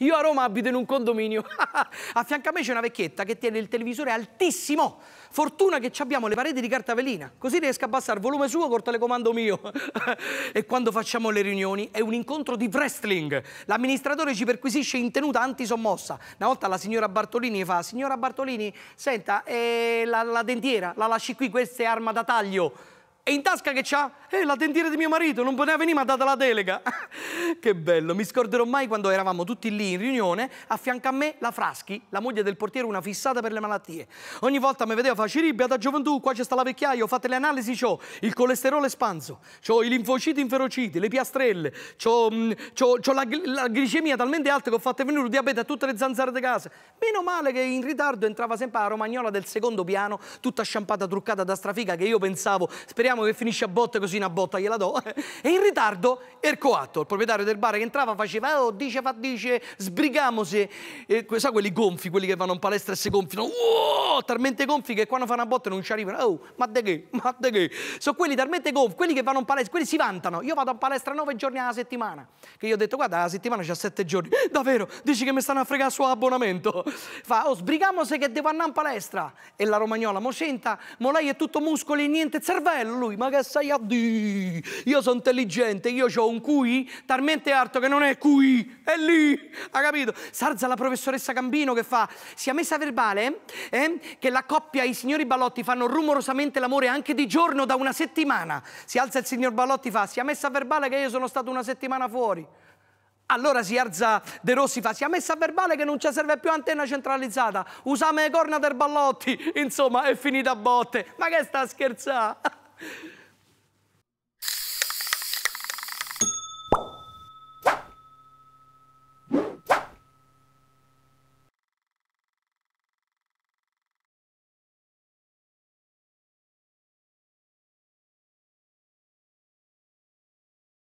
Io a Roma abito in un condominio. a fianco a me c'è una vecchietta che tiene il televisore altissimo. Fortuna che abbiamo le pareti di carta velina, così riesco a abbassare il volume suo col telecomando mio. e quando facciamo le riunioni è un incontro di wrestling. L'amministratore ci perquisisce in tenuta antisommossa. Una volta la signora Bartolini fa: Signora Bartolini, senta, eh, la, la dentiera la lasci qui, questa è arma da taglio. E in tasca che c'ha? Eh, la tendiera di mio marito, non poteva venire, mi ha dato la delega. che bello, mi scorderò mai quando eravamo tutti lì in riunione, a fianco a me la Fraschi, la moglie del portiere, una fissata per le malattie. Ogni volta mi vedeva, facci ribbia da gioventù, qua c'è sta la vecchiaia, ho fatto le analisi, ho il colesterolo espanso, ho i linfociti inferociti, le piastrelle, ho mm, la, la, glicemia talmente alta che ho fatto venire il diabete a tutte le zanzare di casa. Meno male che in ritardo entrava sempre la romagnola del secondo piano, tutta sciampata, truccata da strafica, che io pensavo, speriamo vediamo che finisce a botte così una botta gliela do. e in ritardo Ercoatto, il proprietario del bar che entrava faceva, oh, dice, fa, dice, sbrigamose. E, sai quelli gonfi, quelli che vanno in palestra e si gonfiano, wow, talmente gonfi che quando fanno una botta non ci arrivano. Oh, ma de che, ma de che. Sono quelli talmente gonfi, quelli che vanno in palestra, quelli si vantano. Io vado in palestra nove giorni alla settimana. Che io ho detto, guarda, la settimana c'ha sette giorni. Davvero, dici che mi stanno a fregare il suo abbonamento. Fa, oh, sbrigamose che devo andare in palestra. E la romagnola, mo senta, mo lei è tutto muscoli e niente cervello lui, ma che sai a di? Io sono intelligente, io ho un cui talmente alto che non è cui, è lì, ha capito? Sarza la professoressa Gambino che fa si è messa verbale eh, che la coppia, i signori Ballotti fanno rumorosamente l'amore anche di giorno da una settimana. Si alza il signor Ballotti fa è messa verbale che io sono stato una settimana fuori. Allora si alza De Rossi fa, si è messa a verbale che non ci serve più antenna centralizzata, usiamo le corna del ballotti, insomma è finita a botte. Ma che sta a scherzare?